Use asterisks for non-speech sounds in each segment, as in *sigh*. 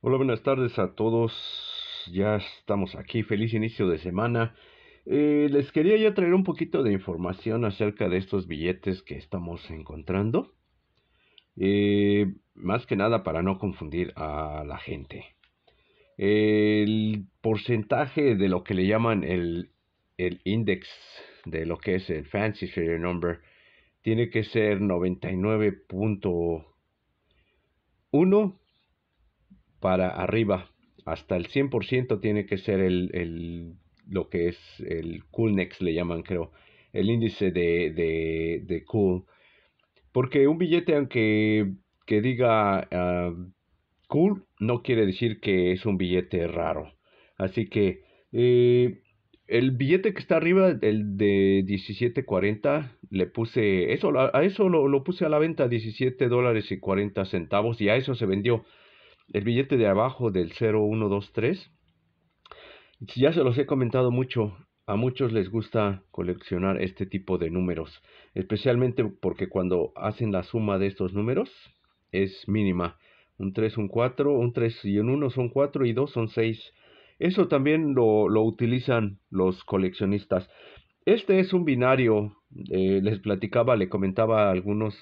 Hola, buenas tardes a todos. Ya estamos aquí. Feliz inicio de semana. Eh, les quería ya traer un poquito de información acerca de estos billetes que estamos encontrando. Eh, más que nada para no confundir a la gente. El porcentaje de lo que le llaman el, el index de lo que es el Fancy Fair Number tiene que ser 99.1 para arriba. Hasta el 100% tiene que ser el, el, lo que es el Coolnex, le llaman, creo, el índice de, de, de Cool. Porque un billete, aunque que diga ah, Cool, no quiere decir que es un billete raro. Así que eh, el billete que está arriba, el de 17.40, le puse, eso, a eso lo, lo puse a la venta, 17 dólares y 40 centavos, y a eso se vendió el billete de abajo del 0123. Ya se los he comentado mucho, a muchos les gusta coleccionar este tipo de números, especialmente porque cuando hacen la suma de estos números es mínima. Un 3, un 4, un 3 y un 1 son 4 y 2 son 6. Eso también lo, utilizan los coleccionistas. Este es un binario, eh, les platicaba, le comentaba a algunos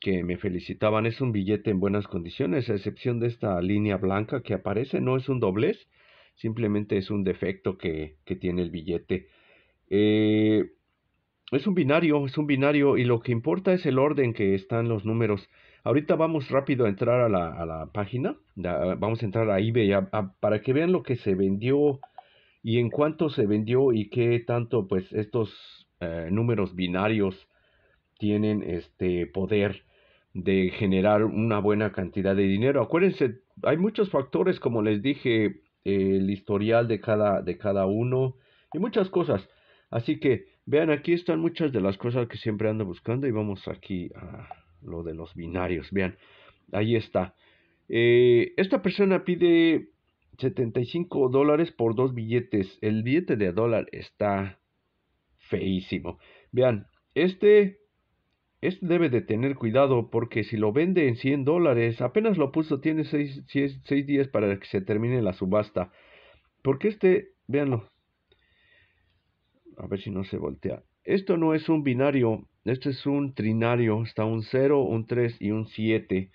que me felicitaban. Es un billete en buenas condiciones, a excepción de esta línea blanca que aparece. No es un doblez, simplemente es un defecto que, tiene el billete. Eh, es un binario, es un binario y lo que importa es el orden que están los números. Ahorita vamos rápido a entrar a la, página, vamos a entrar a eBay para que vean lo que se vendió y en cuánto se vendió y qué tanto pues estos eh, números binarios tienen este poder de generar una buena cantidad de dinero. Acuérdense, hay muchos factores, como les dije, el historial de cada, de cada uno y muchas cosas. Así que vean, aquí están muchas de las cosas que siempre ando buscando y vamos aquí a lo de los binarios. Vean, ahí está. Eh, esta persona pide 75 dólares por dos billetes. El billete de dólar está feísimo. Vean, este este debe de tener cuidado porque si lo vende en 100 dólares, apenas lo puso, tiene 6, días para que se termine la subasta. Porque este, véanlo, a ver si no se voltea. Esto no es un binario, esto es un trinario, está un 0, un 3 y un 7.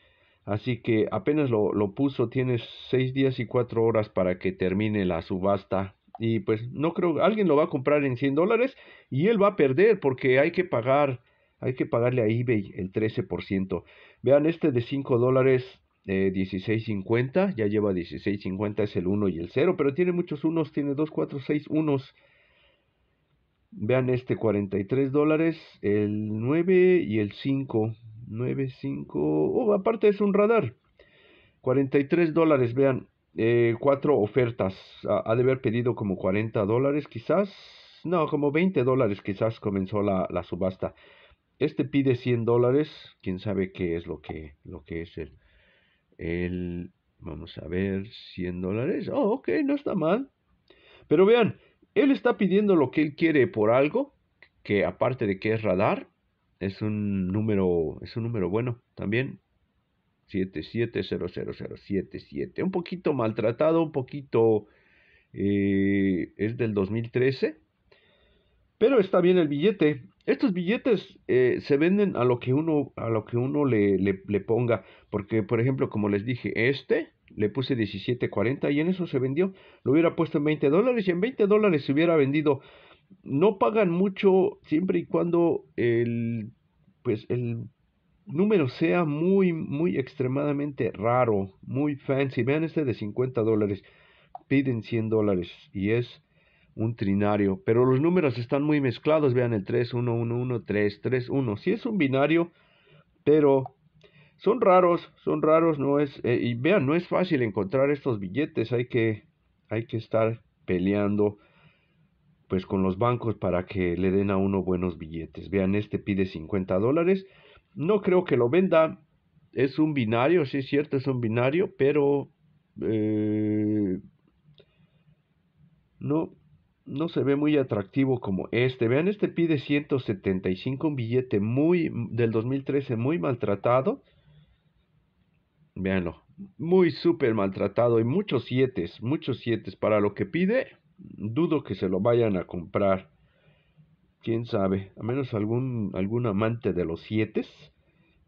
Así que apenas lo, puso, tiene 6 días y 4 horas para que termine la subasta. Y pues no creo, alguien lo va a comprar en 100 dólares y él va a perder porque hay que pagar hay que pagarle a eBay el 13%. Vean este de 5 dólares. 16.50, eh, ya lleva 16.50, es el 1 y el 0, pero tiene muchos unos, tiene 2, 4, 6 unos. Vean este, 43 dólares, el 9 y el 5, 9, 5, oh, aparte es un radar, 43 dólares, vean, eh, cuatro ofertas. Ha, de haber pedido como 40 dólares quizás. No, como 20 dólares quizás comenzó la subasta. Este pide 100 dólares, quién sabe qué es lo que, lo que es el, el, vamos a ver, 100 dólares. Oh, ok, no está mal. Pero vean, él está pidiendo lo que él quiere por algo, que aparte de que es radar, es un número, es un número bueno también. 7700077. Un poquito maltratado, un poquito... Eh, es del 2013 pero está bien el billete. Estos billetes eh, se venden a lo que uno, a lo que uno le, le, ponga. Porque, por ejemplo, como les dije, este le puse 17.40 y en eso se vendió. Lo hubiera puesto en 20 dólares y en 20 dólares se hubiera vendido. No pagan mucho siempre y cuando el, pues el número sea muy, muy extremadamente raro, muy fancy. Vean este de 50 dólares. Piden 100 dólares y es un trinario, pero los números están muy mezclados, vean el 3, 1, 1, 1, 3, 3, 1, sí es un binario, pero son raros, son raros, no es, eh, y vean, no es fácil encontrar estos billetes, hay que, hay que estar peleando, pues con los bancos para que le den a uno buenos billetes, vean, este pide 50 dólares, no creo que lo venda, es un binario, sí es cierto, es un binario, pero... Eh, no, no se ve muy atractivo como este. Vean, este pide 175, un billete muy mm, del 2013 muy maltratado. Veanlo, muy súper maltratado y muchos 7, muchos sietes para lo que pide. Dudo que se lo vayan a comprar. Quién sabe, a menos algún, algún amante de los 7.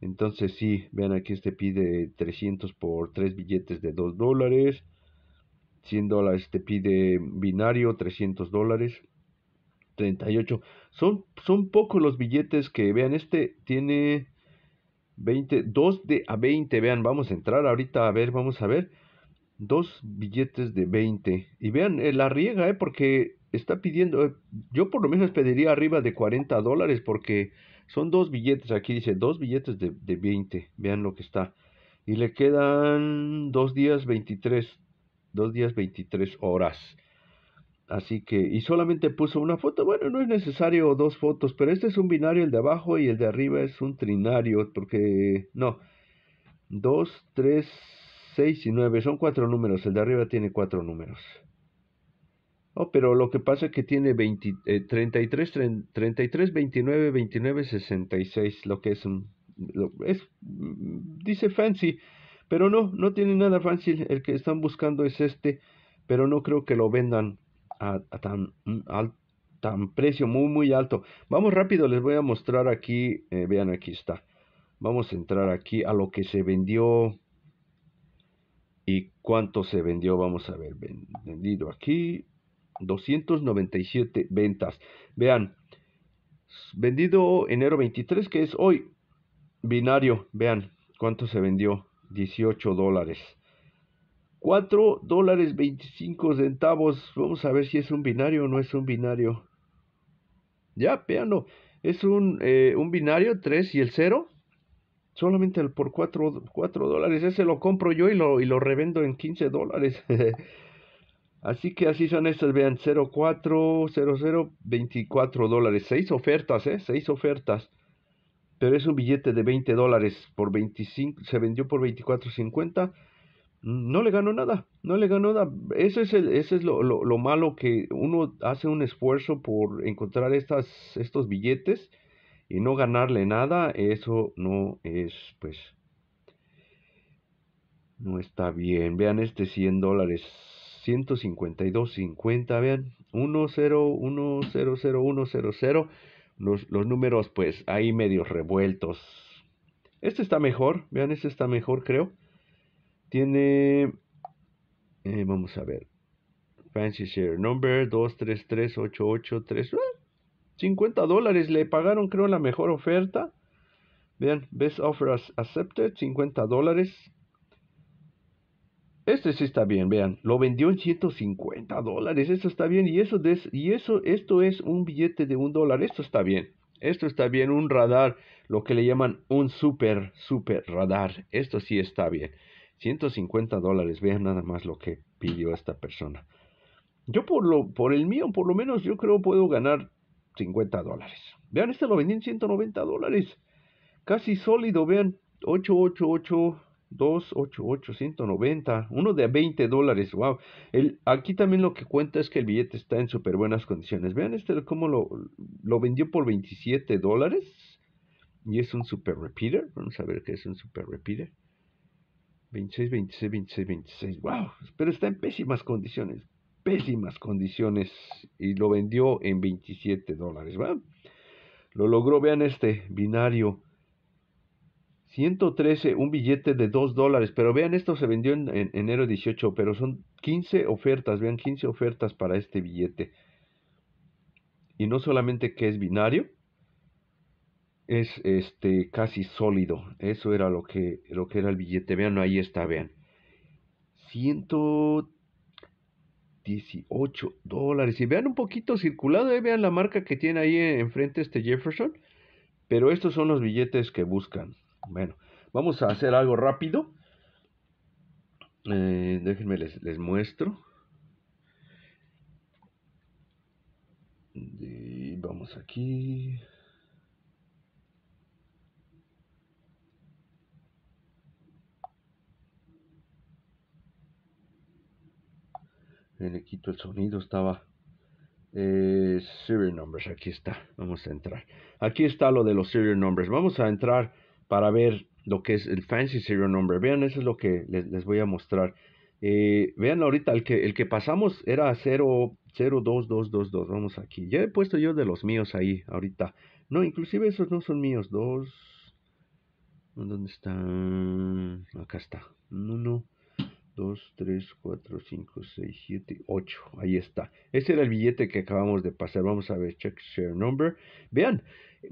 Entonces sí, vean aquí este pide 300 por 3 billetes de 2 dólares. 100 dólares te pide binario, 300 dólares, 38. Son, son pocos los billetes que vean. Este tiene 20, 2 de a 20. Vean, vamos a entrar ahorita a ver, vamos a ver. Dos billetes de 20. Y vean, eh, la riega, eh, porque está pidiendo, eh, yo por lo menos pediría arriba de 40 dólares porque son dos billetes. Aquí dice dos billetes de, de 20. Vean lo que está. Y le quedan dos días 23 dos días 23 horas. Así que, y solamente puso una foto. Bueno, no es necesario dos fotos, pero este es un binario, el de abajo y el de arriba es un trinario, porque no, 2, 3, 6 y 9, son cuatro números, el de arriba tiene cuatro números. Oh, pero lo que pasa es que tiene 33, 33, 29, 29, 66, lo que es un... es, mm, dice fancy, pero no, no tiene nada fácil. El que están buscando es este, pero no creo que lo vendan a, tan, mm, tan precio muy, muy alto. Vamos rápido, les voy a mostrar aquí. Eh, vean, aquí está. Vamos a entrar aquí a lo que se vendió y cuánto se vendió. Vamos a ver, vendido aquí. 297 ventas. Vean, vendido enero 23, que es hoy, binario, vean cuánto se vendió. 18 dólares. 4 dólares 25 centavos. Vamos a ver si es un binario o no es un binario. Ya, peano. Es un, eh, un binario 3 y el 0. Solamente por 4, dólares. Ese lo compro yo y lo, y lo revendo en 15 dólares. *laughs* así que así son estas. Vean, 04, 00, 24 dólares. 6 ofertas, ¿eh? 6 ofertas pero es un billete de 20 dólares por 25, se vendió por 24.50, no le ganó nada, no le ganó nada. Eso es, es lo, malo que uno hace un esfuerzo por encontrar estas, estos billetes y no ganarle nada, eso no es, pues, no está bien. Vean este 100 dólares, 152.50, vean, 10100100 los, números pues ahí medios revueltos. Este está mejor, vean, este está mejor creo. Tiene, eh, vamos a ver, Fancy Share Number 233883. 50 ah, dólares le pagaron creo la mejor oferta. Vean, Best Offer Accepted, 50 dólares. Este sí está bien, vean, lo vendió en 150 dólares, esto está bien, y eso, y eso, esto es un billete de un dólar, esto está bien, esto está bien, un radar, lo que le llaman un super, super radar, esto sí está bien, 150 dólares, vean nada más lo que pidió esta persona. Yo por, lo, por el mío, por lo menos, yo creo puedo ganar 50 dólares. Vean, este lo vendí en 190 dólares, casi sólido, vean, 888 8, 190, uno de 20 dólares, wow. El, aquí también lo que cuenta es que el billete está en súper buenas condiciones. Vean este, cómo lo, lo vendió por 27 dólares. Y es un super repeater. Vamos a ver qué es un super repeater. 26, 26, 26, 26. Wow. Pero está en pésimas condiciones. Pésimas condiciones. Y lo vendió en 27 dólares. Lo logró. Vean este binario 113, un billete de 2 dólares. Pero vean, esto se vendió en, enero 18, pero son 15 ofertas. Vean, 15 ofertas para este billete. Y no solamente que es binario, es este casi sólido. Eso era lo que, lo que era el billete. Vean, ahí está, vean. 118 dólares. Y vean un poquito circulado, eh, vean la marca que tiene ahí enfrente este Jefferson. Pero estos son los billetes que buscan. Bueno, vamos a hacer algo rápido. Eh, déjenme les, muestro. vamos aquí. Eh, le quito el sonido, estaba eh, serial numbers, aquí está, vamos a entrar. Aquí está lo de los serial numbers, vamos a entrar para ver lo que es el Fancy Serial Number. Vean, eso es lo que les, voy a mostrar. Eh, vean ahorita, el que, el que pasamos era 0, 02222. Vamos aquí. Ya he puesto yo de los míos ahí ahorita. No, inclusive esos no son míos. Dos. ¿Dónde están? Acá está. 1, 2, 3, 4, 5, 6, 7, 8. Ahí está. Ese era el billete que acabamos de pasar. Vamos a ver. Check share number. Vean,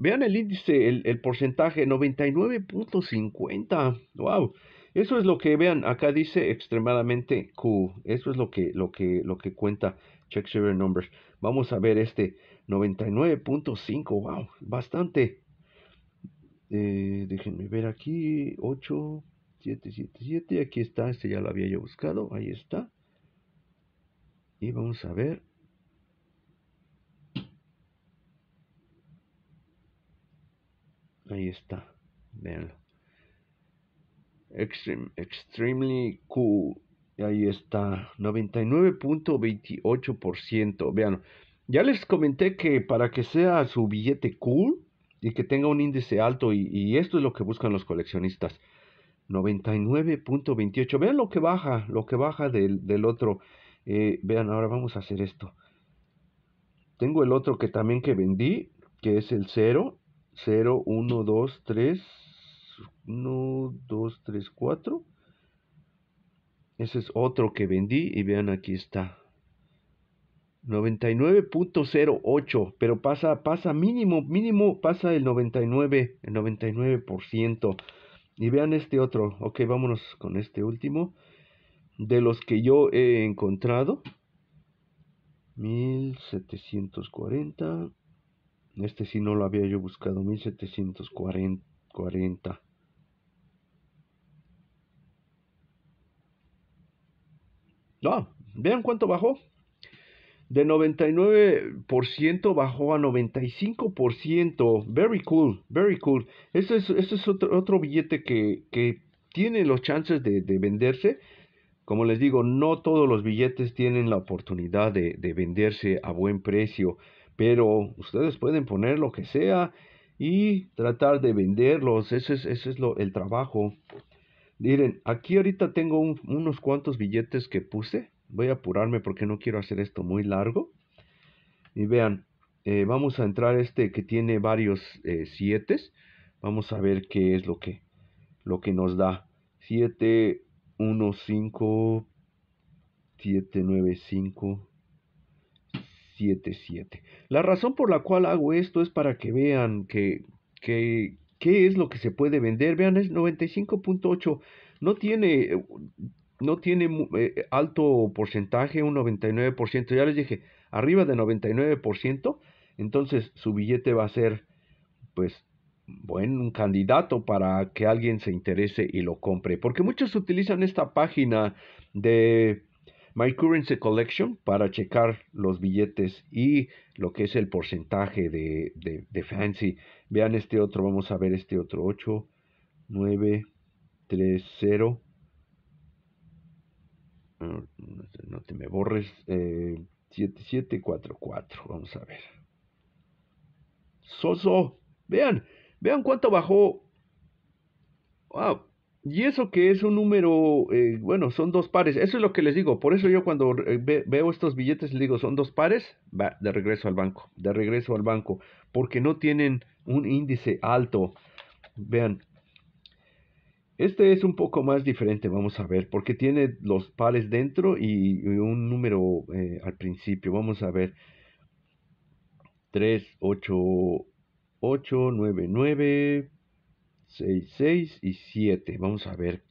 Vean el índice, el, porcentaje, 99.50. ¡Wow! Eso es lo que, vean, acá dice extremadamente Q. Eso es lo que, lo que, lo que cuenta Check share Numbers. Vamos a ver este 99.5. ¡Wow! Bastante. Eh, déjenme ver aquí. 8, 7, 7, 7. Aquí está. Este ya lo había yo buscado. Ahí está. Y vamos a ver. Ahí está. Veanlo. extremely cool. Ahí está. 99.28%. Vean. Ya les comenté que para que sea su billete cool y que tenga un índice alto, y, esto es lo que buscan los coleccionistas. 99.28. Vean lo que baja, lo que baja del, otro. Eh, vean, ahora vamos a hacer esto. Tengo el otro que también que vendí, que es el 0, 0, 1, 2, 3, 1, 2, 3, 4. Ese es otro que vendí y vean aquí está. 99.08, pero pasa, pasa mínimo, mínimo pasa el 99, el 99%. Y vean este otro, ok, vámonos con este último. De los que yo he encontrado, 1740. Este sí no lo había yo buscado, 1740. No, vean cuánto bajó. De 99% bajó a 95%. Very cool, very cool. Este es, este es otro, billete que, que, tiene los chances de, venderse. Como les digo, no todos los billetes tienen la oportunidad de venderse a buen precio pero ustedes pueden poner lo que sea y tratar de venderlos. Ese es, el trabajo. Miren, aquí ahorita tengo unos cuantos billetes que puse. Voy a apurarme porque no quiero hacer esto muy largo. Y vean, eh, vamos a entrar este que tiene varios 7 eh, Vamos a ver qué es lo que, lo que nos da. 7, 1, 5, 7, 9, 5, la razón por la cual hago esto es para que vean que, qué es lo que se puede vender. Vean, es 95.8. No tiene, no tiene eh, alto porcentaje, un 99%. Ya les dije, arriba de 99%. Entonces su billete va a ser, pues, bueno, un candidato para que alguien se interese y lo compre. Porque muchos utilizan esta página de My Currency Collection para checar los billetes y lo que es el porcentaje de, Fancy. Vean este otro, vamos a ver este otro 8, 9, 3, 0. No, te me borres. Eh, 7744. Vamos a ver. Soso. Vean. Vean cuánto bajó. Wow. Y eso que es un número, eh, bueno, son dos pares. Eso es lo que les digo. Por eso yo cuando veo estos billetes les digo, son dos pares, va de regreso al banco, de regreso al banco, porque no tienen un índice alto. Vean, este es un poco más diferente, vamos a ver, porque tiene los pares dentro y, un número eh, al principio. Vamos a ver. 3, 8, 8, 9, 9. 6, 6 y 7. Vamos a ver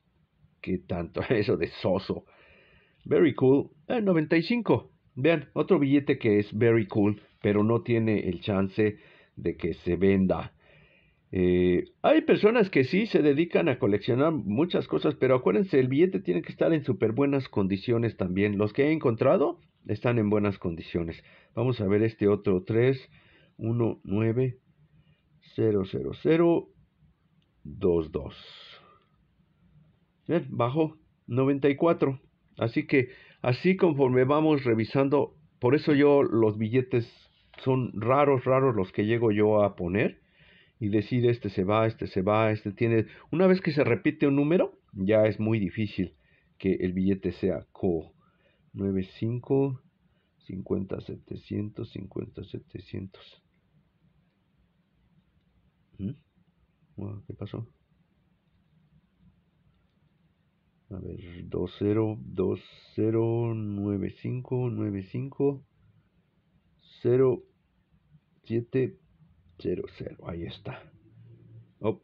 qué tanto. *laughs* Eso de soso. Very cool. Eh, ah, 95. Vean, otro billete que es very cool, pero no tiene el chance de que se venda. Eh, hay personas que sí se dedican a coleccionar muchas cosas, pero acuérdense, el billete tiene que estar en súper buenas condiciones también. Los que he encontrado están en buenas condiciones. Vamos a ver este otro 3, 1, 9, 0, 0, 0, 2.2. Bien, bajó 94. Así que así conforme vamos revisando, por eso yo los billetes son raros, raros los que llego yo a poner y decir este se va, este se va, este tiene... Una vez que se repite un número, ya es muy difícil que el billete sea co 95, 50, 700, 50, 700. Bueno, ¿qué pasó? A ver, 9, 5, 9, 5, 0, 7, 0, 0. Ahí está. Oh,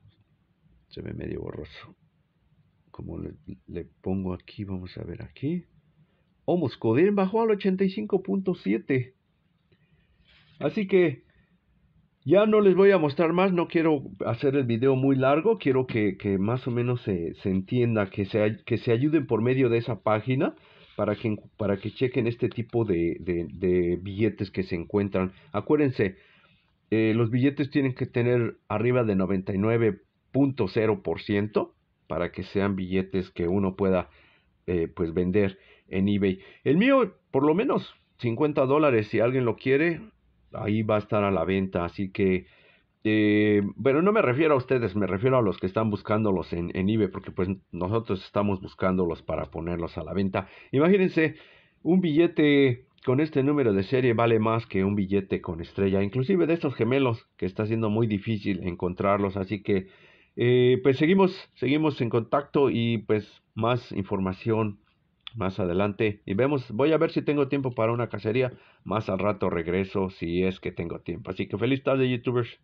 se ve medio borroso. Como le, pongo aquí, vamos a ver aquí. Homoscodín bajó al 85.7. Así que ya no les voy a mostrar más, no quiero hacer el video muy largo, quiero que, más o menos se, entienda, que se, ayuden por medio de esa página para que, que chequen este tipo de, billetes que se encuentran. Acuérdense, eh, los billetes tienen que tener arriba de 99.0% para que sean billetes que uno pueda eh, pues vender en eBay. El mío, por lo menos 50 dólares, si alguien lo quiere, ahí va a estar a la venta. Así que, pero eh, bueno, no me refiero a ustedes, me refiero a los que están buscándolos en, en eBay, porque pues nosotros estamos buscándolos para ponerlos a la venta. Imagínense, un billete con este número de serie vale más que un billete con estrella, inclusive de estos gemelos, que está siendo muy difícil encontrarlos. Así que, eh, pues seguimos, seguimos en contacto y pues más información más adelante. Y vemos, voy a ver si tengo tiempo para una cacería. Más al rato regreso si es que tengo tiempo. Así que feliz tarde, youtubers.